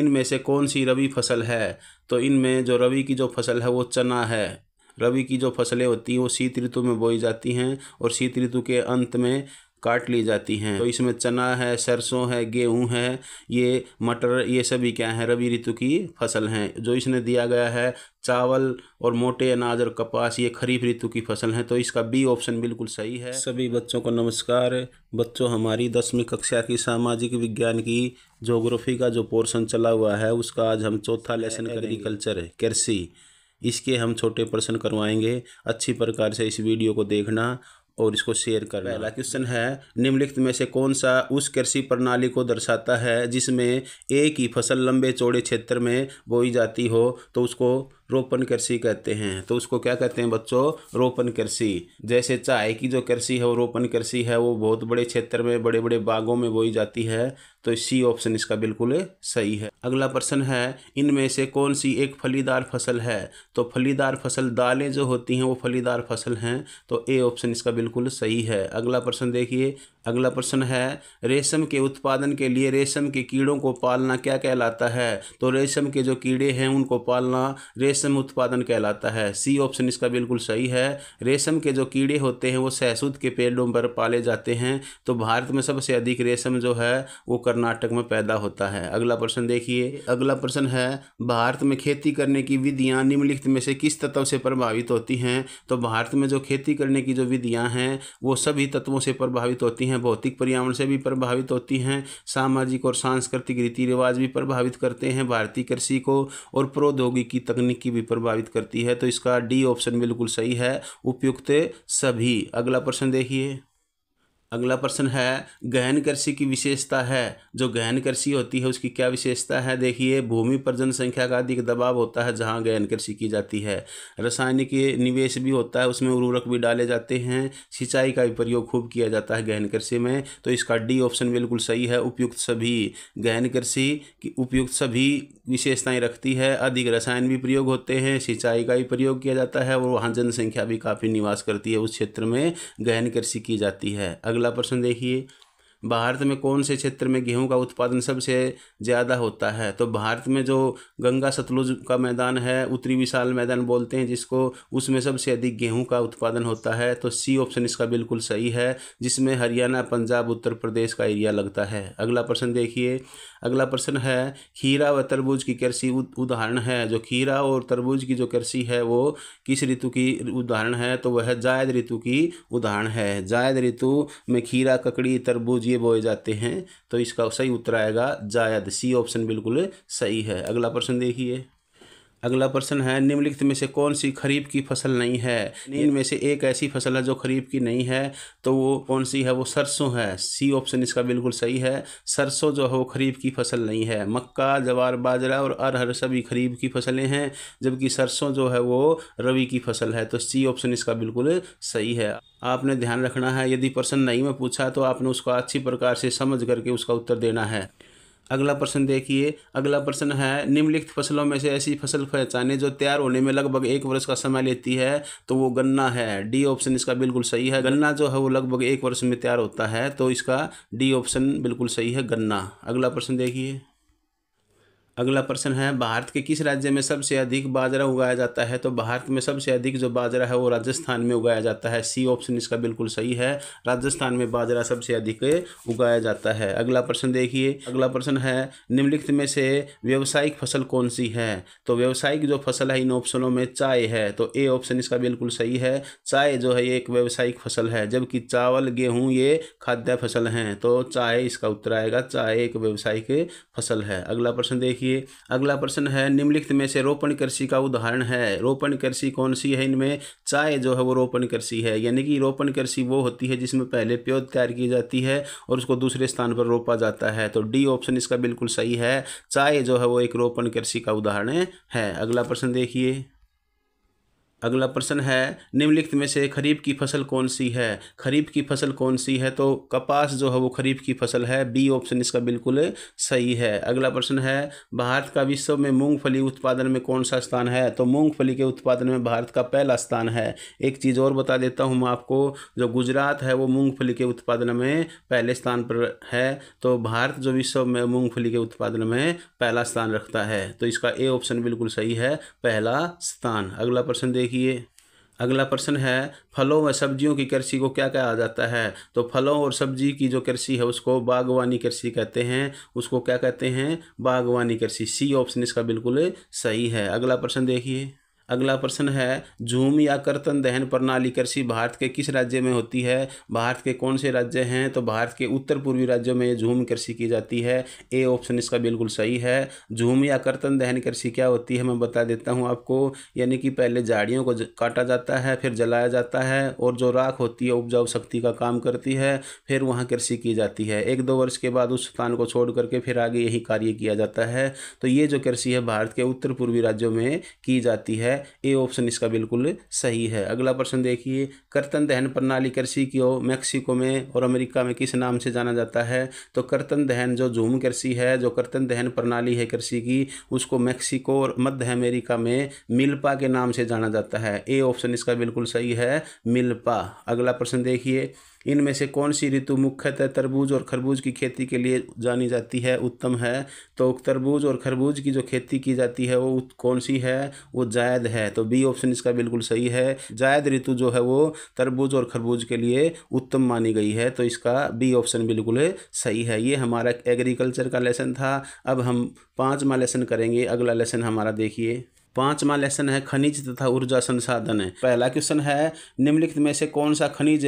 इनमें से कौन सी रवि फसल है तो इनमें जो रवि की जो फसल है वो चना है रवि की जो फसलें होती हैं वो शीत ऋतु में बोई जाती हैं और शीत ऋतु के अंत में काट ली जाती हैं तो इसमें चना है सरसों है गेहूं है ये मटर ये सभी क्या है रबी ऋतु की फसल हैं जो इसने दिया गया है चावल और मोटे अनाज और कपास ये खरीफ ऋतु की फसल हैं तो इसका बी ऑप्शन बिल्कुल सही है सभी बच्चों को नमस्कार बच्चों हमारी दसवीं कक्षा की सामाजिक विज्ञान की जोग्राफी का जो पोर्शन चला हुआ है उसका आज हम चौथा लेसन एग्रीकल्चर है कृषि इसके हम छोटे प्रश्न करवाएंगे अच्छी प्रकार से इस वीडियो को देखना और इसको शेयर रहे पहला क्वेश्चन है निम्नलिखित में से कौन सा उस कृषि प्रणाली को दर्शाता है जिसमें एक ही फसल लंबे चौड़े क्षेत्र में बोई जाती हो तो उसको रोपन कृषि कहते हैं तो उसको क्या कहते हैं बच्चों रोपण कृषि जैसे चाय की जो कृषि है वो रोपन कृषि है वो बहुत बड़े क्षेत्र में बड़े बड़े बागों में बोई जाती है तो सी ऑप्शन इसका बिल्कुल सही है अगला प्रश्न है इनमें से कौन सी एक फलीदार फसल है तो फलीदार फसल दालें जो होती हैं वो फलीदार फसल हैं तो ए ऑप्शन इसका बिल्कुल सही है अगला प्रश्न देखिए अगला प्रश्न है रेशम के उत्पादन के लिए रेशम के कीड़ों को पालना क्या कहलाता है तो रेशम के जो कीड़े हैं उनको पालना रेशम रेशम उत्पादन कहलाता है सी ऑप्शन इसका बिल्कुल सही है रेशम के जो कीड़े होते हैं वो सहसूद के पेड़ों पर पाले जाते हैं तो भारत में सबसे अधिक रेशम जो है वो कर्नाटक में पैदा होता है अगला प्रश्न देखिए अगला प्रश्न है भारत में खेती करने की विधियाँ निम्नलिखित में से किस तत्व से प्रभावित होती हैं तो भारत में जो खेती करने की जो विधियाँ हैं वो सभी तत्वों से प्रभावित होती हैं भौतिक पर्यावरण से भी प्रभावित होती हैं सामाजिक और सांस्कृतिक रीति रिवाज भी प्रभावित करते हैं भारतीय कृषि को और प्रौद्योगिकी तकनीक की भी प्रभावित करती है तो इसका डी ऑप्शन बिल्कुल सही है उपयुक्त सभी अगला प्रश्न देखिए अगला प्रश्न है गहन कृषि की विशेषता है जो गहन कृषि होती है उसकी क्या विशेषता है देखिए भूमि पर जनसंख्या का अधिक दबाव होता है जहाँ गहन कृषि की जाती है रासायनिक निवेश भी होता है उसमें उर्वरक भी डाले जाते हैं सिंचाई का भी प्रयोग खूब किया जाता है गहन कृषि में तो इसका डी ऑप्शन बिल्कुल सही है उपयुक्त सभी गहन कृषि की उपयुक्त सभी विशेषताएँ रखती है अधिक रसायन भी प्रयोग होते हैं सिंचाई का भी प्रयोग किया जाता है और वहाँ जनसंख्या भी काफ़ी निवास करती है उस क्षेत्र में गहन कृषि की जाती है अगला अगला प्रश्न देखिए भारत में कौन से क्षेत्र में गेहूं का उत्पादन सबसे ज़्यादा होता है तो भारत में जो गंगा सतलुज का मैदान है उत्तरी विशाल मैदान बोलते हैं जिसको उसमें सबसे अधिक गेहूं का उत्पादन होता है तो सी ऑप्शन इसका बिल्कुल सही है जिसमें हरियाणा पंजाब उत्तर प्रदेश का एरिया लगता है अगला प्रश्न देखिए अगला प्रश्न है खीरा व तरबूज की कृषि उदाहरण है जो खीरा और तरबूज की जो कृषि है वो किस ऋतु की उदाहरण है तो वह जायद ऋतु की उदाहरण है जायद ऋतु में खीरा ककड़ी तरबूज बीए बोए जाते हैं तो इसका सही उत्तर आएगा जायद सी ऑप्शन बिल्कुल सही है अगला प्रश्न देखिए अगला प्रश्न है निम्नलिखित में से कौन सी खरीफ की फसल नहीं है इनमें से एक ऐसी फसल है जो खरीफ की नहीं है तो वो कौन सी है वो सरसों है सी ऑप्शन इसका बिल्कुल सही है सरसों जो है वो खरीफ की फसल नहीं है मक्का जवार बाजरा और अरहर सभी खरीफ की फसलें हैं जबकि सरसों जो है वो रवि की फसल है तो सी ऑप्शन इसका बिल्कुल सही है आपने ध्यान रखना है यदि प्रश्न नहीं में पूछा तो आपने उसको अच्छी प्रकार से समझ करके उसका उत्तर देना है अगला प्रश्न देखिए अगला प्रश्न है निम्नलिखित फसलों में से ऐसी फसल पहचाने जो तैयार होने में लगभग एक वर्ष का समय लेती है तो वो गन्ना है डी ऑप्शन इसका बिल्कुल सही है गन्ना जो है वो लगभग एक वर्ष में तैयार होता है तो इसका डी ऑप्शन बिल्कुल सही है गन्ना अगला प्रश्न देखिए अगला प्रश्न है भारत के किस राज्य में सबसे अधिक बाजरा उगाया जाता है तो भारत में सबसे अधिक जो बाजरा है वो राजस्थान में उगाया जाता है सी ऑप्शन इसका बिल्कुल सही है राजस्थान में बाजरा सबसे अधिक उगाया जाता है अगला प्रश्न देखिए अगला प्रश्न है निम्नलिखित में से व्यावसायिक फसल कौन सी है तो व्यावसायिक जो फसल है इन ऑप्शनों में चाय है तो ए ऑप्शन इसका बिल्कुल सही है चाय जो है ये एक व्यावसायिक फसल है जबकि चावल गेहूँ ये खाद्य फसल हैं तो चाय इसका उत्तर आएगा चाय एक व्यावसायिक फसल है अगला प्रश्न देखिए देखिए अगला प्रश्न है निम्नलिखित में से रोपण कृषि का उदाहरण है रोपण कृषि कौन सी है इनमें चाय जो है वो रोपण कृषि है यानी कि रोपण कृषि वो होती है जिसमें पहले प्योद तैयार की जाती है और उसको दूसरे स्थान पर रोपा जाता है तो डी ऑप्शन इसका बिल्कुल सही है चाय जो है वो एक रोपण कृषि का उदाहरण है अगला प्रश्न देखिए अगला प्रश्न है निम्नलिखित में से खरीफ की फसल कौन सी है खरीफ की फसल कौन सी है तो कपास जो है वो खरीफ की फसल है बी ऑप्शन इसका बिल्कुल सही है अगला प्रश्न है भारत का विश्व में मूंगफली उत्पादन में कौन सा स्थान है तो मूंगफली के उत्पादन में भारत का पहला स्थान है एक चीज़ और बता देता हूँ मैं आपको जो गुजरात है वो मूँगफली के उत्पादन में पहले स्थान पर है तो भारत जो विश्व में मूँगफली के उत्पादन में पहला स्थान रखता है तो इसका ए ऑप्शन बिल्कुल सही है पहला स्थान अगला प्रश्न देखिए देखिए अगला प्रश्न है फलों व सब्जियों की कृषि को क्या कहा जाता है तो फलों और सब्जी की जो कृषि है उसको बागवानी कृषि कहते हैं उसको क्या कहते हैं बागवानी कृषि सी ऑप्शन इसका बिल्कुल सही है अगला प्रश्न देखिए अगला प्रश्न है झूम या कर्तन दहन प्रणाली कृषि भारत के किस राज्य में होती है भारत के कौन से राज्य हैं तो भारत के उत्तर पूर्वी राज्यों में झूम कृषि की जाती है ए ऑप्शन इसका बिल्कुल सही है झूम या कर्तन दहन कृषि क्या होती है मैं बता देता हूँ आपको यानी कि पहले झाड़ियों को काटा जाता है फिर जलाया जाता है और जो राख होती है उपजाऊ शक्ति का काम करती है फिर वहाँ कृषि की जाती है एक दो वर्ष के बाद उस स्थान को छोड़ करके फिर आगे यही कार्य किया जाता है तो ये जो कृषि है भारत के उत्तर पूर्वी राज्यों में की जाती है ए ऑप्शन इसका बिल्कुल सही है अगला प्रश्न देखिए कर्तन दहन प्रणाली कृषि की मैक्सिको में और अमेरिका में किस नाम से जाना जाता है तो कर्तन दहन जो झूम कृषि है जो कर्तन दहन प्रणाली है कृषि की उसको मैक्सिको और मध्य अमेरिका में मिल्पा के नाम से जाना जाता है ए ऑप्शन इसका बिल्कुल सही है मिल्पा अगला प्रश्न देखिए इनमें से कौन सी ऋतु मुख्यतः तरबूज और खरबूज की खेती के लिए जानी जाती है उत्तम है तो तरबूज और खरबूज की जो खेती की जाती है वो कौन सी है वो जायद है तो बी ऑप्शन इसका बिल्कुल सही है जायद ऋतु जो है वो तरबूज और खरबूज के लिए उत्तम मानी गई है तो इसका बी ऑप्शन बिल्कुल सही है ये हमारा एग्रीकल्चर का लेसन था अब हम पाँचवा लेसन करेंगे अगला लेसन हमारा देखिए पांचवा लेसन है खनिज तथा ऊर्जा संसाधन है पहला क्वेश्चन है निम्नलिखित में से कौन सा खनिज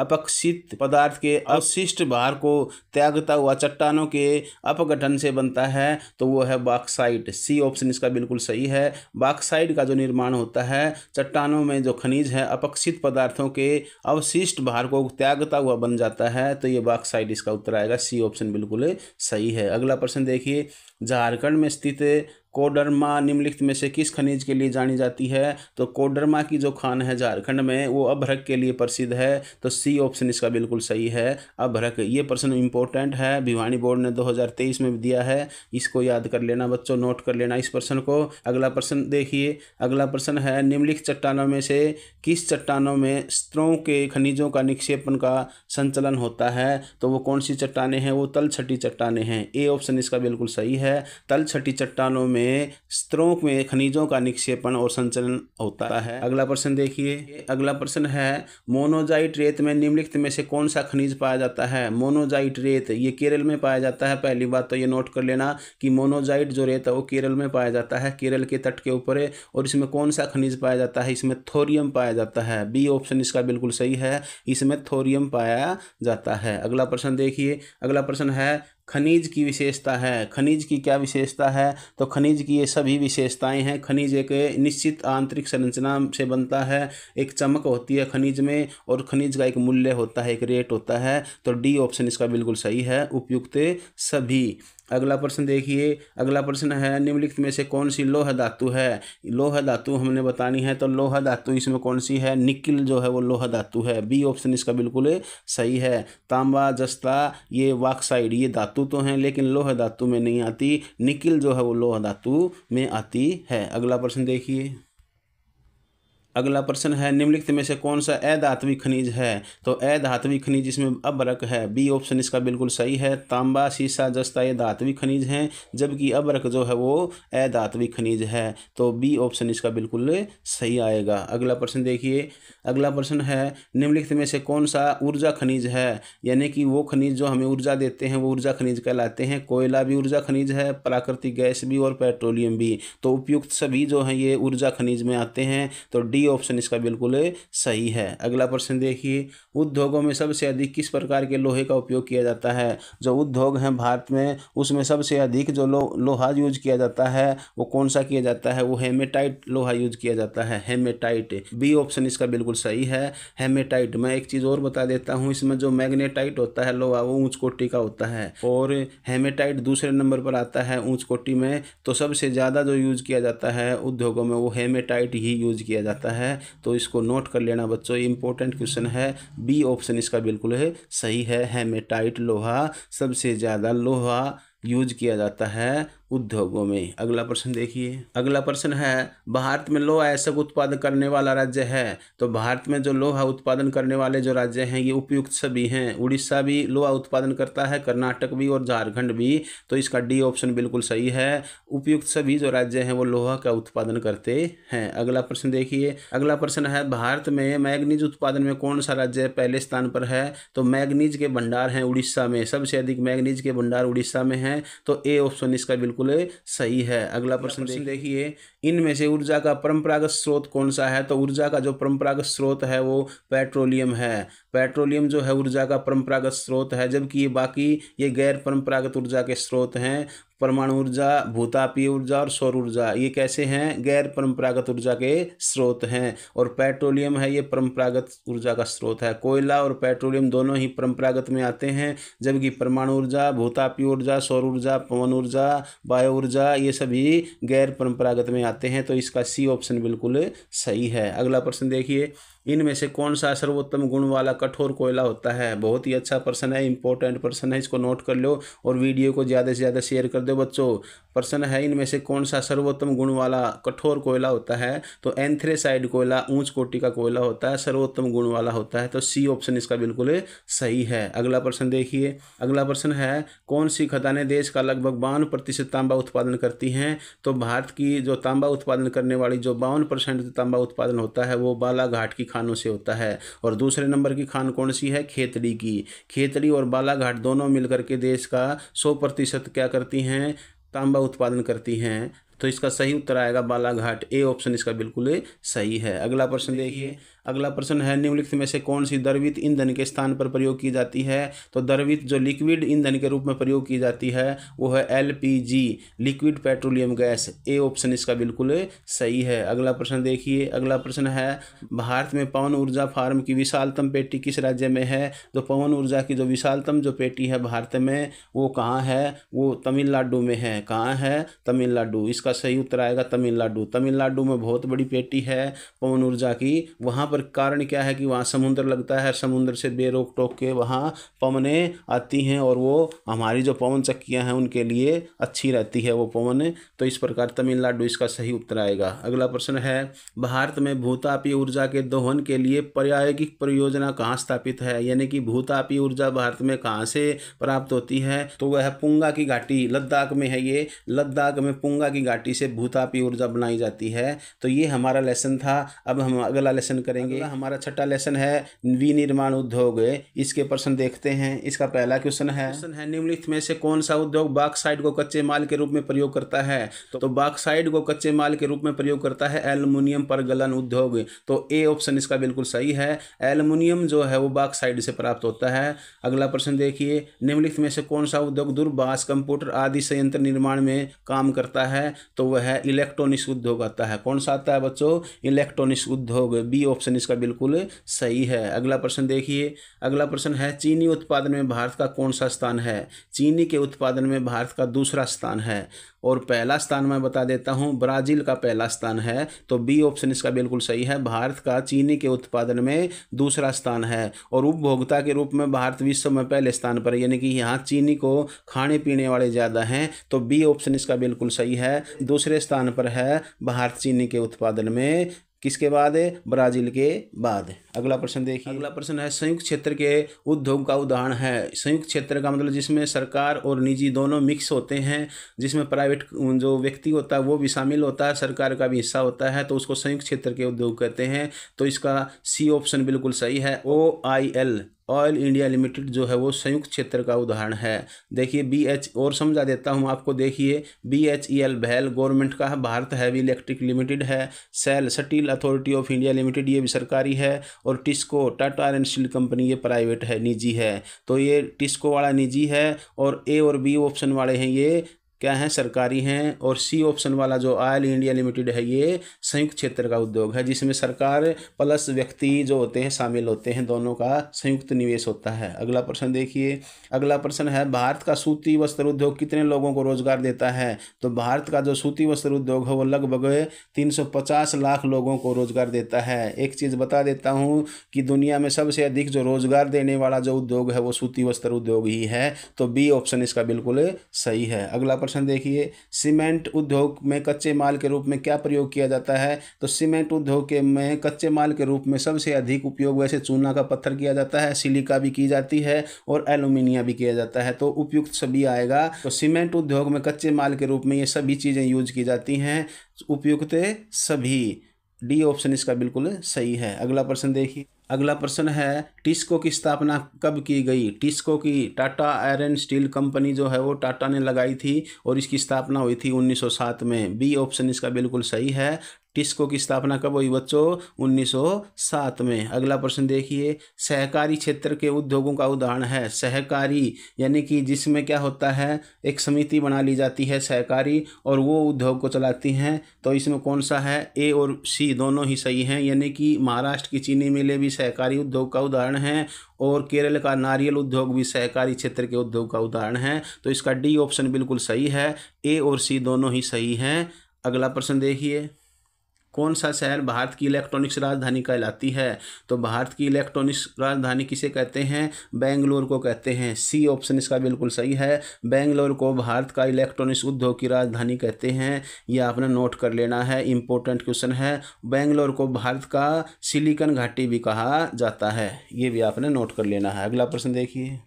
अपक्षित पदार्थ के अवशिष्ट भार को त्यागता हुआ चट्टानों के अपगठन से बनता है तो वो है बाक्साइट सी ऑप्शन इसका बिल्कुल सही है बाक्साइट का जो निर्माण होता है चट्टानों में जो खनिज है अपक्षित पदार्थों के अवशिष्ट भार को त्यागता हुआ बन जाता है तो ये बाक्साइट इसका उत्तर आएगा सी ऑप्शन बिल्कुल सही है अगला प्रश्न देखिए झारखंड में स्थित कोडरमा निम्नलिखित में से किस खनिज के लिए जानी जाती है तो कोडरमा की जो खान है झारखंड में वो अभ्रक के लिए प्रसिद्ध है तो सी ऑप्शन इसका बिल्कुल सही है अभ्रक ये प्रश्न इंपॉर्टेंट है भिवानी बोर्ड ने 2023 में दिया है इसको याद कर लेना बच्चों नोट कर लेना इस प्रश्न को अगला प्रश्न देखिए अगला प्रश्न है निम्नलिखित चट्टानों में से किस चट्टानों में स्त्रों के खनिजों का निक्षेपण का संचलन होता है तो वो कौन सी चट्टाने हैं वो तल छठी चट्टाने हैं ए ऑप्शन इसका बिल्कुल सही है तल छठी चट्टानों में में स्तरों में खनिजों का निक्षेपण और संचलन होता है अगला प्रश्न देखिए अगला प्रश्न है मोनोजाइट रेत में निम्नलिखित में से कौन सा खनिज पाया जाता है मोनोजाइट रेत ये केरल में पाया जाता है पहली बात तो ये नोट कर लेना कि मोनोजाइट जो रेत है वो केरल में पाया जाता है केरल के तट के ऊपर है और इसमें कौन सा खनिज पाया जाता है इसमें थोरियम पाया जाता है बी ऑप्शन इसका बिल्कुल सही है इसमें थोरियम पाया जाता है अगला प्रश्न देखिए अगला प्रश्न है खनिज की विशेषता है खनिज की क्या विशेषता है तो खनिज की ये सभी विशेषताएं हैं खनिज एक निश्चित आंतरिक संरचना से बनता है एक चमक होती है खनिज में और खनिज का एक मूल्य होता है एक रेट होता है तो डी ऑप्शन इसका बिल्कुल सही है उपयुक्त सभी अगला प्रश्न देखिए अगला प्रश्न है निम्नलिखित में से कौन सी लोह धातु है लोह धातु हमने बतानी है तो लोह धातु इसमें कौन सी है निकिल जो है वो लोह धातु है बी ऑप्शन इसका बिल्कुल सही है तांबा जस्ता ये वाक्साइड ये धातु तो हैं लेकिन लोह धातु में नहीं आती निकिल जो है वो लोह धातु में आती है अगला प्रश्न देखिए अगला प्रश्न है निम्नलिखित में से कौन सा अधात्विक खनिज है तो अधात्विक खनिज इसमें अबरक है बी ऑप्शन इसका बिल्कुल सही है तांबा शीशा जस्ता ये धात्विक खनिज हैं जबकि अबरक जो है वो अधात्विक खनिज है तो बी ऑप्शन इसका बिल्कुल सही आएगा अगला प्रश्न देखिए अगला प्रश्न है निम्नलिखित में से कौन सा ऊर्जा खनिज है यानी कि वो खनिज जो हमें ऊर्जा देते हैं वो ऊर्जा खनिज कहलाते हैं कोयला भी ऊर्जा खनिज है प्राकृतिक गैस भी और पेट्रोलियम भी तो उपयुक्त सभी जो हैं ये ऊर्जा खनिज में आते हैं तो डी डी ऑप्शन इसका बिल्कुल सही है अगला प्रश्न देखिए उद्योगों में सबसे अधिक किस प्रकार के लोहे का उपयोग किया जाता है जो उद्योग हैं भारत में उसमें सबसे अधिक जो लो लोहा यूज किया जाता है वो कौन सा किया जाता है वो हेमेटाइट लोहा यूज किया जाता है हेमेटाइट बी ऑप्शन इसका बिल्कुल सही है हेमेटाइट मैं एक चीज़ और बता देता हूँ इसमें जो मैग्नेटाइट होता है लोहा वो ऊँच कोटि का होता है और हेमेटाइट दूसरे नंबर पर आता है ऊँच कोटि में तो सबसे ज़्यादा जो यूज किया जाता है उद्योगों में वो हेमेटाइट ही यूज किया जाता है है तो इसको नोट कर लेना बच्चों इंपॉर्टेंट क्वेश्चन है बी ऑप्शन इसका बिल्कुल है सही है हेमेटाइट लोहा सबसे ज़्यादा लोहा यूज किया जाता है उद्योगों में अगला प्रश्न देखिए अगला प्रश्न है भारत में लोहा सब उत्पादन करने वाला राज्य है तो भारत में जो लोहा उत्पादन करने वाले जो राज्य हैं ये उपयुक्त सभी हैं उड़ीसा भी लोहा उत्पादन करता है कर्नाटक भी और झारखंड भी तो इसका डी ऑप्शन बिल्कुल सही है उपयुक्त सभी जो राज्य हैं वो लोहा का उत्पादन करते हैं अगला प्रश्न देखिए अगला प्रश्न है भारत में मैग्नीज उत्पादन में कौन सा राज्य पहले स्थान पर है तो मैग्नीज के भंडार हैं उड़ीसा में सबसे अधिक मैगनीज के भंडार उड़ीसा में हैं तो ए ऑप्शन इसका बिल्कुल बिल्कुल सही है अगला प्रश्न देखिए इनमें से ऊर्जा का परंपरागत स्रोत कौन सा है तो ऊर्जा का जो परंपरागत स्रोत है वो पेट्रोलियम है पेट्रोलियम जो है ऊर्जा का परंपरागत स्रोत है जबकि ये बाकी ये गैर परंपरागत ऊर्जा के स्रोत हैं परमाणु ऊर्जा भूतापीय ऊर्जा और सौर ऊर्जा ये कैसे हैं गैर परंपरागत ऊर्जा के स्रोत हैं और पेट्रोलियम है ये परंपरागत ऊर्जा का स्रोत है कोयला और पेट्रोलियम दोनों ही परंपरागत में आते हैं जबकि परमाणु ऊर्जा भूतापीय ऊर्जा सौर ऊर्जा पवन ऊर्जा बायो ऊर्जा ये सभी गैर परंपरागत में आते हैं तो इसका सी ऑप्शन बिल्कुल सही है अगला प्रश्न देखिए इनमें से कौन सा सर्वोत्तम गुण वाला कठोर कोयला होता है बहुत ही अच्छा प्रश्न है इंपॉर्टेंट प्रश्न है इसको नोट कर लो और वीडियो को ज़्यादा से ज़्यादा शेयर कर दो बच्चों प्रश्न है इनमें से कौन सा सर्वोत्तम गुण वाला कठोर कोयला होता है तो एंथ्रेसाइड कोयला ऊंच कोटि का कोयला होता है सर्वोत्तम गुण वाला होता है तो सी ऑप्शन इसका बिल्कुल सही है अगला प्रश्न देखिए अगला प्रश्न है कौन सी खदानें देश का लगभग बावन प्रतिशत तांबा उत्पादन करती हैं तो भारत की जो तांबा उत्पादन करने वाली जो बावन परसेंट तांबा उत्पादन होता है वो बालाघाट की खानों से होता है और दूसरे नंबर की खान कौन सी है खेतड़ी की खेतड़ी और बालाघाट दोनों मिलकर के देश का सौ प्रतिशत क्या करती हैं तांबा उत्पादन करती हैं तो इसका सही उत्तर आएगा बालाघाट ए ऑप्शन इसका बिल्कुल सही है अगला प्रश्न देखिए अगला प्रश्न है निम्नलिखित में से कौन सी द्रवित ईंधन के स्थान पर प्रयोग की जाती है तो द्रवित जो लिक्विड ईंधन के रूप में प्रयोग की जाती है वो है L liquid petroleum gas A option इसका बिल्कुल सही है अगला प्रश्न देखिए अगला प्रश्न है भारत में पवन ऊर्जा फार्म की विशालतम पेटी किस राज्य में है तो पवन ऊर्जा की जो विशालतम जो पेटी है भारत में वो कहाँ है वो तमिलनाडु में है कहाँ है तमिलनाडु इसका सही उत्तर आएगा तमिलनाडु तमिलनाडु में बहुत बड़ी पेटी है पवन ऊर्जा की वहाँ पर पर कारण क्या है कि वहाँ समुद्र लगता है समुद्र से बेरोक टोक के वहाँ पवने आती हैं और वो हमारी जो पवन चक्कियाँ हैं उनके लिए अच्छी रहती है वो पवन तो इस प्रकार तमिलनाडु इसका सही उत्तर आएगा अगला प्रश्न है भारत में भूतापी ऊर्जा के दोहन के लिए प्रायोगिक परियोजना कहाँ स्थापित है यानी कि भूतापी ऊर्जा भारत में कहाँ से प्राप्त होती है तो वह पुंगा की घाटी लद्दाख में है ये लद्दाख में पुंगा की घाटी से भूतापी ऊर्जा बनाई जाती है तो ये हमारा लेसन था अब हम अगला लेसन करेंगे करेंगे हमारा छठा लेसन है विनिर्माण उद्योग इसके प्रश्न देखते हैं इसका पहला क्वेश्चन है क्वेश्चन है निम्नलिखित में से कौन सा उद्योग बाक्साइड को कच्चे माल के रूप में प्रयोग करता है तो तो बाक्साइड को कच्चे माल के रूप में प्रयोग करता है एल्युमिनियम परगलन उद्योग तो ए ऑप्शन इसका बिल्कुल सही है एल्यूमिनियम जो है वो बाक्साइड से प्राप्त होता है अगला प्रश्न देखिए निम्नलिखित में से कौन सा उद्योग दूरभाष कंप्यूटर आदि संयंत्र निर्माण में काम करता है तो वह इलेक्ट्रॉनिक्स उद्योग आता है कौन सा आता है बच्चों इलेक्ट्रॉनिक्स उद्योग बी ऑप्शन ऑप्शन इसका बिल्कुल सही है अगला प्रश्न देखिए अगला प्रश्न है चीनी उत्पादन में भारत का कौन सा स्थान है चीनी के उत्पादन में भारत का दूसरा स्थान है और पहला स्थान मैं बता देता हूँ ब्राज़ील का पहला स्थान है तो बी ऑप्शन इसका बिल्कुल सही है भारत का चीनी के उत्पादन में दूसरा स्थान है और उपभोक्ता के रूप में भारत विश्व में पहले स्थान पर यानी कि यहाँ चीनी को खाने पीने वाले ज़्यादा हैं तो बी ऑप्शन इसका बिल्कुल सही है दूसरे स्थान पर है भारत चीनी के उत्पादन में किसके बाद ब्राज़ील के बाद अगला प्रश्न देखिए अगला प्रश्न है संयुक्त क्षेत्र के उद्योग का उदाहरण है संयुक्त क्षेत्र का मतलब जिसमें सरकार और निजी दोनों मिक्स होते हैं जिसमें प्राइवेट जो व्यक्ति होता है वो भी शामिल होता है सरकार का भी हिस्सा होता है तो उसको संयुक्त क्षेत्र के उद्योग कहते हैं तो इसका सी ऑप्शन बिल्कुल सही है O I L oil India limited जो है वो संयुक्त क्षेत्र का उदाहरण है देखिए बी एच और समझा देता हूँ आपको देखिए बी एच ई एल भैल गवर्नमेंट का है भारत हैवी इलेक्ट्रिक लिमिटेड है SAIL steel authority of India limited ये भी सरकारी है और TISCO Tata and steel company ये प्राइवेट है निजी है तो ये टिस्को वाला निजी है और ए और बी ऑप्शन वाले हैं ये क्या है सरकारी हैं और सी ऑप्शन वाला जो ऑयल इंडिया लिमिटेड है ये संयुक्त क्षेत्र का उद्योग है जिसमें सरकार प्लस व्यक्ति जो होते हैं शामिल होते हैं दोनों का संयुक्त निवेश होता है अगला प्रश्न देखिए अगला प्रश्न है भारत का सूती वस्त्र उद्योग कितने लोगों को रोजगार देता है तो भारत का जो सूती वस्त्र उद्योग है वो लगभग तीन लाख लोगों को रोजगार देता है एक चीज़ बता देता हूँ कि दुनिया में सबसे अधिक जो रोजगार देने वाला जो उद्योग है वो सूती वस्त्र उद्योग ही है तो बी ऑप्शन इसका बिल्कुल सही है अगला प्रश्न देखिए सीमेंट उद्योग में कच्चे माल के रूप में क्या प्रयोग किया जाता है तो सीमेंट उद्योग के में कच्चे माल के रूप में सबसे अधिक उपयोग वैसे चूना का पत्थर किया जाता है सिलिका भी की जाती है और एलुमिनिया भी किया जाता है तो उपयुक्त सभी आएगा तो सीमेंट उद्योग में कच्चे माल के रूप में ये सभी चीज़ें यूज की जाती हैं उपयुक्त सभी डी ऑप्शन इसका बिल्कुल सही है अगला प्रश्न देखिए अगला प्रश्न है टिस्को की स्थापना कब की गई टिस्को की टाटा आयरन स्टील कंपनी जो है वो टाटा ने लगाई थी और इसकी स्थापना हुई थी 1907 में बी ऑप्शन इसका बिल्कुल सही है टिस्को की स्थापना कब हुई बच्चों 1907 में अगला प्रश्न देखिए सहकारी क्षेत्र के उद्योगों का उदाहरण है सहकारी यानी कि जिसमें क्या होता है एक समिति बना ली जाती है सहकारी और वो उद्योग को चलाती हैं तो इसमें कौन सा है ए और सी दोनों ही सही हैं यानी कि महाराष्ट्र की चीनी मिलें भी सहकारी उद्योग का उदाहरण है और केरल का नारियल उद्योग भी सहकारी क्षेत्र के उद्योग का उदाहरण है तो इसका डी ऑप्शन बिल्कुल सही है ए और सी दोनों ही सही हैं अगला प्रश्न देखिए कौन सा शहर भारत की इलेक्ट्रॉनिक्स राजधानी कहलाती है तो भारत की इलेक्ट्रॉनिक्स राजधानी किसे कहते हैं बेंगलोर को कहते हैं सी ऑप्शन इसका बिल्कुल सही है बेंगलोर को भारत का इलेक्ट्रॉनिक्स उद्योग की राजधानी कहते हैं यह आपने नोट कर लेना है इंपॉर्टेंट क्वेश्चन है बेंगलोर को भारत का सिलिकन घाटी भी कहा जाता है ये भी आपने नोट कर लेना है अगला प्रश्न देखिए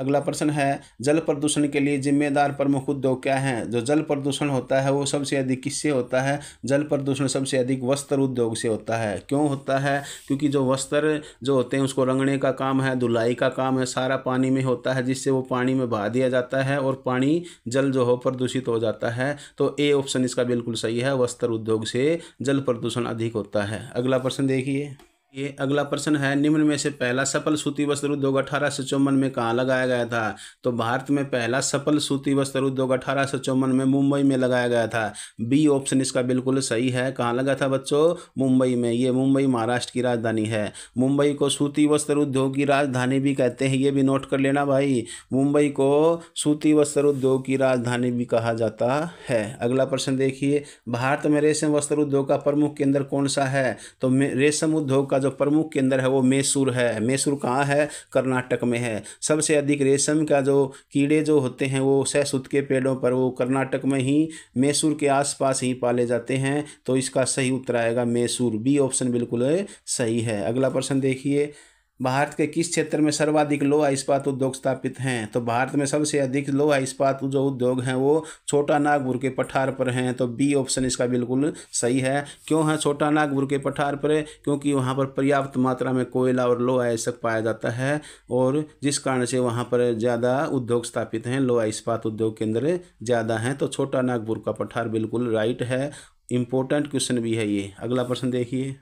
अगला प्रश्न है जल प्रदूषण के लिए जिम्मेदार प्रमुख उद्योग क्या हैं जो जल प्रदूषण होता है वो सबसे अधिक किससे होता है जल प्रदूषण सबसे अधिक वस्त्र उद्योग से होता है क्यों होता है क्योंकि जो वस्त्र जो होते हैं उसको रंगने का काम है धुलाई का काम है सारा पानी में होता है जिससे वो पानी में बहा दिया जाता है और पानी जल जो हो प्रदूषित हो जाता है तो ए ऑप्शन इसका बिल्कुल सही है वस्त्र उद्योग से जल प्रदूषण अधिक होता है अगला प्रश्न देखिए ये अगला प्रश्न है निम्न में से पहला सफल सूती वस्त्र उद्योग अठारह सौ चौवन में कहाँ लगाया गया था तो भारत में पहला सफल सूती वस्त्र उद्योग अठारह सौ चौवन में मुंबई में लगाया गया था बी ऑप्शन इसका बिल्कुल सही है कहाँ लगा था बच्चों मुंबई में ये मुंबई महाराष्ट्र की राजधानी है मुंबई को सूती वस्त्र उद्योग की राजधानी भी कहते हैं ये भी नोट कर लेना भाई मुंबई को सूती वस्त्र उद्योग की राजधानी भी कहा जाता है अगला प्रश्न देखिए भारत में रेशम वस्त्र उद्योग का प्रमुख केंद्र कौन सा है तो रेशम उद्योग का का जो प्रमुख केंद्र है वो मैसूर है मैसूर कहाँ है कर्नाटक में है सबसे अधिक रेशम का जो कीड़े जो होते हैं वो सहसुत के पेड़ों पर वो कर्नाटक में ही मैसूर के आसपास ही पाले जाते हैं तो इसका सही उत्तर आएगा मैसूर बी ऑप्शन बिल्कुल सही है अगला प्रश्न देखिए भारत के किस क्षेत्र में सर्वाधिक लोहा इस्पात उद्योग स्थापित हैं तो भारत में सबसे अधिक लोहा इस्पात जो उद्योग हैं वो छोटा नागपुर के पठार पर हैं तो बी ऑप्शन इसका बिल्कुल सही है क्यों है छोटा नागपुर के पठार पर क्योंकि वहाँ पर पर्याप्त मात्रा में कोयला और लोहा ऐसा पाया जाता है और जिस कारण से वहाँ पर ज़्यादा उद्योग स्थापित हैं लोहा इस्पात उद्योग केंद्र ज़्यादा हैं तो छोटा नागपुर का पठार बिल्कुल राइट है इम्पोर्टेंट क्वेश्चन भी है ये अगला प्रश्न देखिए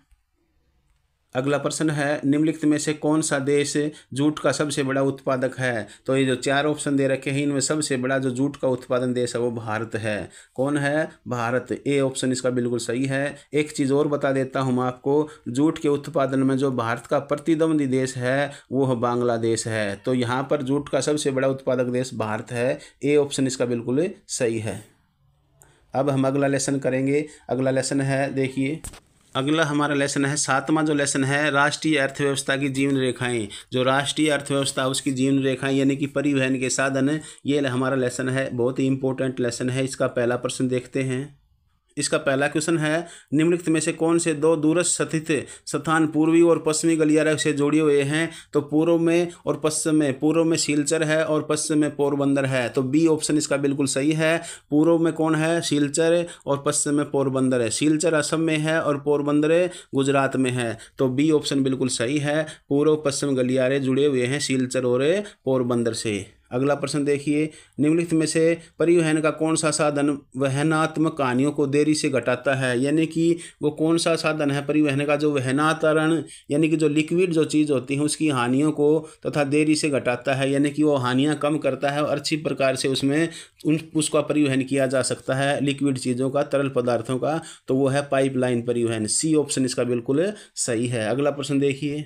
अगला प्रश्न है निम्नलिखित में से कौन सा देश जूट का सबसे बड़ा उत्पादक है तो ये जो चार ऑप्शन दे रखे हैं इनमें सबसे बड़ा जो जूट का उत्पादन देश है वो भारत है कौन है भारत ए ऑप्शन इसका बिल्कुल सही है एक चीज़ और बता देता हूँ आपको जूट के उत्पादन में जो भारत का प्रतिद्वंदी देश है वो बांग्लादेश है तो यहाँ पर जूट का सबसे बड़ा उत्पादक देश भारत है ए ऑप्शन इसका बिल्कुल सही है अब हम अगला लेसन करेंगे अगला लेसन है देखिए अगला हमारा लेसन है सातवां जो लेसन है राष्ट्रीय अर्थव्यवस्था की जीवन रेखाएं जो राष्ट्रीय अर्थव्यवस्था उसकी जीवन रेखाएं यानी कि परिवहन के साधन ये हमारा लेसन है बहुत ही इंपॉर्टेंट लेसन है इसका पहला प्रश्न देखते हैं इसका पहला क्वेश्चन है निम्नलिखित में से कौन से दो दूरस्थ स्थित स्थान पूर्वी और पश्चिमी गलियारे से जुड़े हुए हैं तो पूर्व में और पश्चिम में पूर्व में सिलचर है और पश्चिम में पोरबंदर है तो बी ऑप्शन इसका बिल्कुल सही है पूर्व में कौन है सिलचर और पश्चिम में पोरबंदर है सिलचर असम में है और पोरबंदर गुजरात में है तो बी ऑप्शन बिल्कुल सही है पूर्व पश्चिम गलियारे जुड़े हुए हैं सिलचर और पोरबंदर से अगला प्रश्न देखिए निम्नलिखित में से परिवहन का कौन सा साधन वहनात्मक कहानियों को देरी से घटाता है यानी कि वो कौन सा साधन है परिवहन का जो वहनातरण यानी कि जो लिक्विड जो चीज़ होती है उसकी हानियों को तथा देरी से घटाता है यानी कि वो हानियाँ कम करता है और अच्छी प्रकार से उसमें उन उसका परिवहन किया जा सकता है लिक्विड चीज़ों का तरल पदार्थों का तो वो है पाइपलाइन परिवहन सी ऑप्शन इसका बिल्कुल सही है अगला प्रश्न देखिए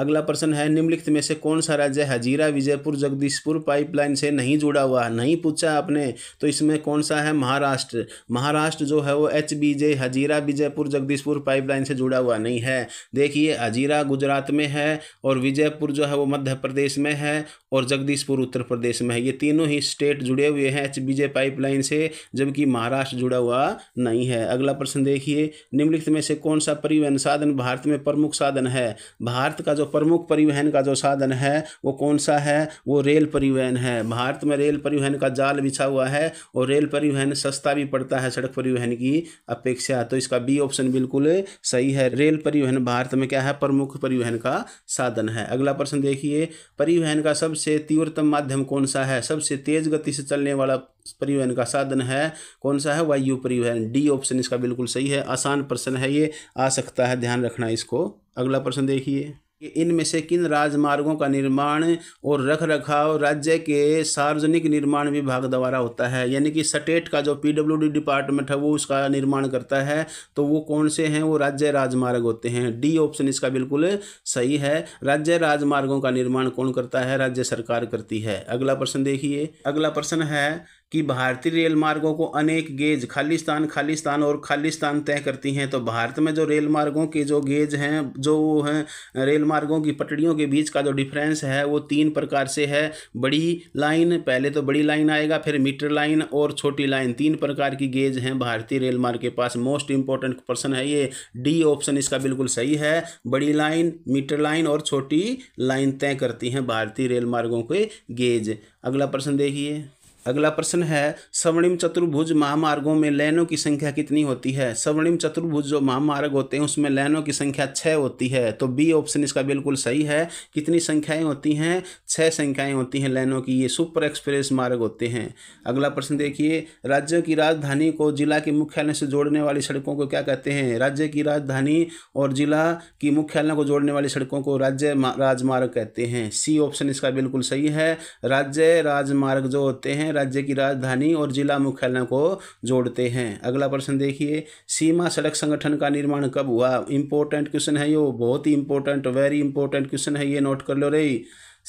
अगला प्रश्न है निम्नलिखित में से कौन सा राज्य हजीरा विजयपुर जगदीशपुर पाइपलाइन से नहीं जुड़ा हुआ है नहीं पूछा आपने तो इसमें कौन सा है महाराष्ट्र महाराष्ट्र जो है वो H B J Hazira Vijaypur Jagdishpur pipeline से जुड़ा हुआ नहीं है देखिए हजीरा गुजरात में है और विजयपुर जो है वो मध्य प्रदेश में है और जगदीशपुर उत्तर प्रदेश में है ये तीनों ही स्टेट जुड़े हुए हैं एच बी जे पाइपलाइन से जबकि महाराष्ट्र जुड़ा हुआ नहीं है अगला प्रश्न देखिए निम्नलिखित में से कौन सा परिवहन साधन भारत में प्रमुख साधन है भारत का जो प्रमुख परिवहन का जो साधन है वो कौन सा है वो रेल परिवहन है भारत में रेल परिवहन का जाल बिछा हुआ है और रेल परिवहन सस्ता भी पड़ता है सड़क परिवहन की अपेक्षा तो इसका बी ऑप्शन बिल्कुल सही है रेल परिवहन भारत में क्या है प्रमुख परिवहन का साधन है अगला प्रश्न देखिए परिवहन का सबसे तीव्रतम माध्यम कौन सा है सबसे तेज गति से चलने वाला परिवहन का साधन है कौन सा है वायु परिवहन डी ऑप्शन इसका बिल्कुल सही है आसान प्रश्न है ये आ सकता है ध्यान रखना इसको अगला प्रश्न देखिए कि इनमें से किन राजमार्गों का निर्माण और रख रखाव राज्य के सार्वजनिक निर्माण विभाग द्वारा होता है यानी कि स्टेट का जो पीडब्ल्यूडी डिपार्टमेंट है वो उसका निर्माण करता है तो वो कौन से हैं वो राज्य राजमार्ग होते हैं डी ऑप्शन इसका बिल्कुल सही है राज्य राजमार्गों का निर्माण कौन करता है राज्य सरकार करती है अगला प्रश्न देखिए अगला प्रश्न है कि भारतीय रेल मार्गों को अनेक गेज खालिस्तान खालिस्तान और खालिस्तान तय करती हैं तो भारत में जो रेल मार्गों के जो गेज हैं जो वो हैं रेल मार्गों की पटड़ियों के बीच का जो डिफरेंस है वो तीन प्रकार से है बड़ी लाइन पहले तो बड़ी लाइन आएगा फिर मीटर लाइन और छोटी लाइन तीन प्रकार की गेज हैं भारतीय रेल मार्ग के पास मोस्ट इंपॉर्टेंट पर्सन है ये डी ऑप्शन इसका बिल्कुल सही है बड़ी लाइन मीटर लाइन और छोटी लाइन तय करती हैं भारतीय रेल मार्गों के गेज अगला प्रश्न देखिए अगला प्रश्न है स्वर्णिम चतुर्भुज महामार्गों में लेनों की संख्या कितनी होती है स्वर्णिम चतुर्भुज जो महामार्ग होते हैं उसमें लेनों की संख्या छः होती है तो बी ऑप्शन इसका बिल्कुल सही है कितनी संख्याएं होती हैं छः संख्याएं होती हैं लेनों की ये सुपर एक्सप्रेस मार्ग होते हैं अगला प्रश्न देखिए राज्यों की राजधानी को जिला के मुख्यालय से जोड़ने वाली सड़कों को क्या कहते हैं राज्य की राजधानी और जिला की मुख्यालय को जोड़ने वाली सड़कों को राज्य राजमार्ग कहते हैं सी ऑप्शन इसका बिल्कुल सही है राज्य राजमार्ग जो होते हैं हैं राज्य की राजधानी और जिला मुख्यालयों को जोड़ते हैं अगला प्रश्न देखिए सीमा सड़क संगठन का निर्माण कब हुआ इंपॉर्टेंट क्वेश्चन है ये बहुत ही इंपॉर्टेंट वेरी इंपॉर्टेंट क्वेश्चन है ये नोट कर लो रही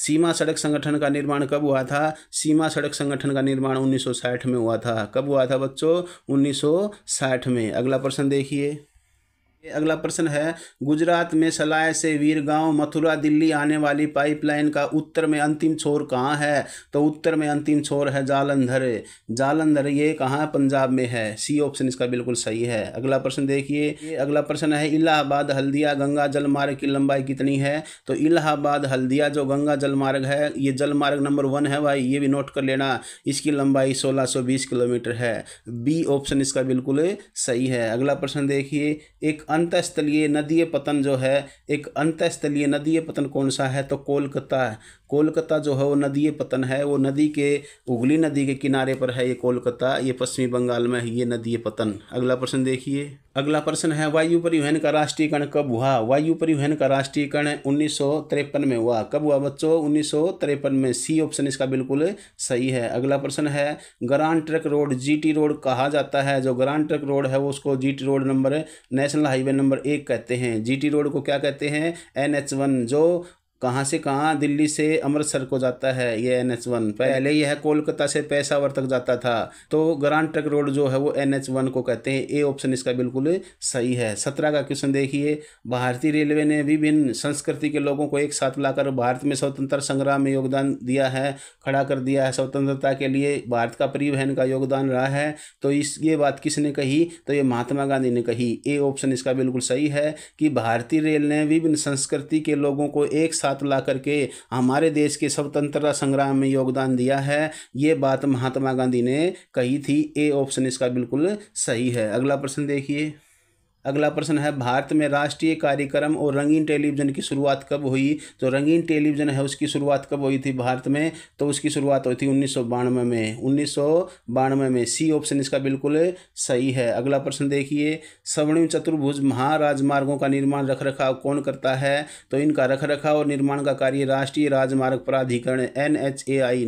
सीमा सड़क संगठन का निर्माण कब हुआ था सीमा सड़क संगठन का निर्माण 1960 में हुआ था कब हुआ था बच्चों 1960 में अगला प्रश्न देखिए अगला प्रश्न है गुजरात में सलाय से वीरगांव मथुरा दिल्ली आने वाली पाइपलाइन का उत्तर में अंतिम छोर कहाँ है तो उत्तर में अंतिम छोर है जालंधर जालंधर ये कहाँ पंजाब में है सी ऑप्शन इसका बिल्कुल सही है अगला प्रश्न देखिए अगला प्रश्न है इलाहाबाद हल्दिया गंगा जल मार्ग की लंबाई कितनी है तो इलाहाबाद हल्दिया जो गंगा जल मार्ग है ये जल मार्ग नंबर वन है भाई ये भी नोट कर लेना इसकी लंबाई सोलह किलोमीटर है बी ऑप्शन इसका बिल्कुल सही है अगला प्रश्न देखिए एक अंतस्थलीय नदीय पतन जो है एक अंतस्थलीय नदीय पतन कौन सा है तो कोलकाता है कोलकाता जो है वो नदी पतन है वो नदी के उगली नदी के किनारे पर है ये कोलकाता ये पश्चिमी बंगाल में है ये नदी पतन अगला प्रश्न देखिए अगला प्रश्न है वायु परिवहन का राष्ट्रीयकरण कब हुआ वायु परिवहन का राष्ट्रीयकरण उन्नीस में हुआ कब हुआ बच्चों उन्नीस में सी ऑप्शन इसका बिल्कुल सही है अगला प्रश्न है grand trunk road G road कहा जाता है जो ग्रांड ट्रक रोड है उसको G road number national highway number एक कहते हैं जी रोड को क्या कहते हैं एन जो कहाँ से कहाँ दिल्ली से अमृतसर को जाता है ये एन एच वन पहले यह कोलकाता से पैसावर तक जाता था तो ग्रांड ट्रक रोड जो है वो एन एच वन को कहते हैं ए ऑप्शन इसका बिल्कुल सही है सत्रह का क्वेश्चन देखिए भारतीय रेलवे ने विभिन्न संस्कृति के लोगों को एक साथ लाकर भारत में स्वतंत्रता संग्राम में योगदान दिया है खड़ा कर दिया है स्वतंत्रता के लिए भारत का परिवहन का योगदान रहा है तो इस ये बात किसने कही तो ये महात्मा गांधी ने कही ए ऑप्शन इसका बिल्कुल सही है कि भारतीय रेल ने विभिन्न संस्कृति के लोगों को एक साथ साथ ला करके हमारे देश के स्वतंत्रता संग्राम में योगदान दिया है ये बात महात्मा गांधी ने कही थी ए ऑप्शन इसका बिल्कुल सही है अगला प्रश्न देखिए अगला प्रश्न है भारत में राष्ट्रीय कार्यक्रम और रंगीन टेलीविज़न की शुरुआत कब हुई तो रंगीन टेलीविज़न है उसकी शुरुआत कब हुई थी भारत में तो उसकी शुरुआत हुई थी उन्नीस में उन्नीस सौ में सी ऑप्शन इसका बिल्कुल सही है अगला प्रश्न देखिए स्वर्णिम चतुर्भुज महाराजमार्गों का निर्माण रख रखाव कौन करता है तो इनका रख रखाव और निर्माण का कार्य राष्ट्रीय राजमार्ग प्राधिकरण N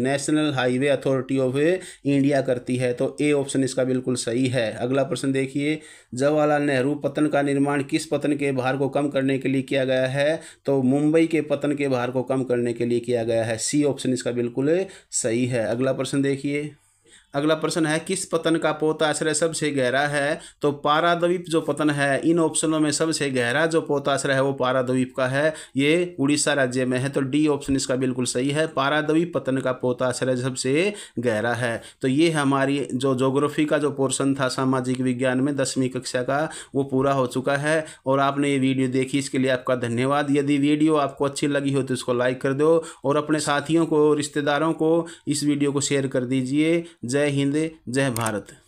national highway authority of India करती है तो ए ऑप्शन इसका बिल्कुल सही है अगला प्रश्न देखिए जवाहरलाल नेहरू पतन का निर्माण किस पतन के भार को कम करने के लिए किया गया है तो मुंबई के पतन के भार को कम करने के लिए किया गया है सी ऑप्शन इसका बिल्कुल सही है अगला प्रश्न देखिए अगला प्रश्न है किस पतन का पोता आश्रय सबसे गहरा है तो पारादवीप जो पतन है इन ऑप्शनों में सबसे गहरा जो पोताश्रय है वो पारादवीप का है ये उड़ीसा राज्य में है तो डी ऑप्शन इसका बिल्कुल सही है पारादवीप पतन का पोताश्रय सबसे गहरा है तो ये हमारी जो जोग्राफी का जो पोर्शन था सामाजिक विज्ञान में दसवीं कक्षा का वो पूरा हो चुका है और आपने ये वीडियो देखी इसके लिए आपका धन्यवाद यदि वीडियो आपको अच्छी लगी हो तो इसको लाइक कर दो और अपने साथियों को रिश्तेदारों को इस वीडियो को शेयर कर दीजिए जय जय हिंद जय भारत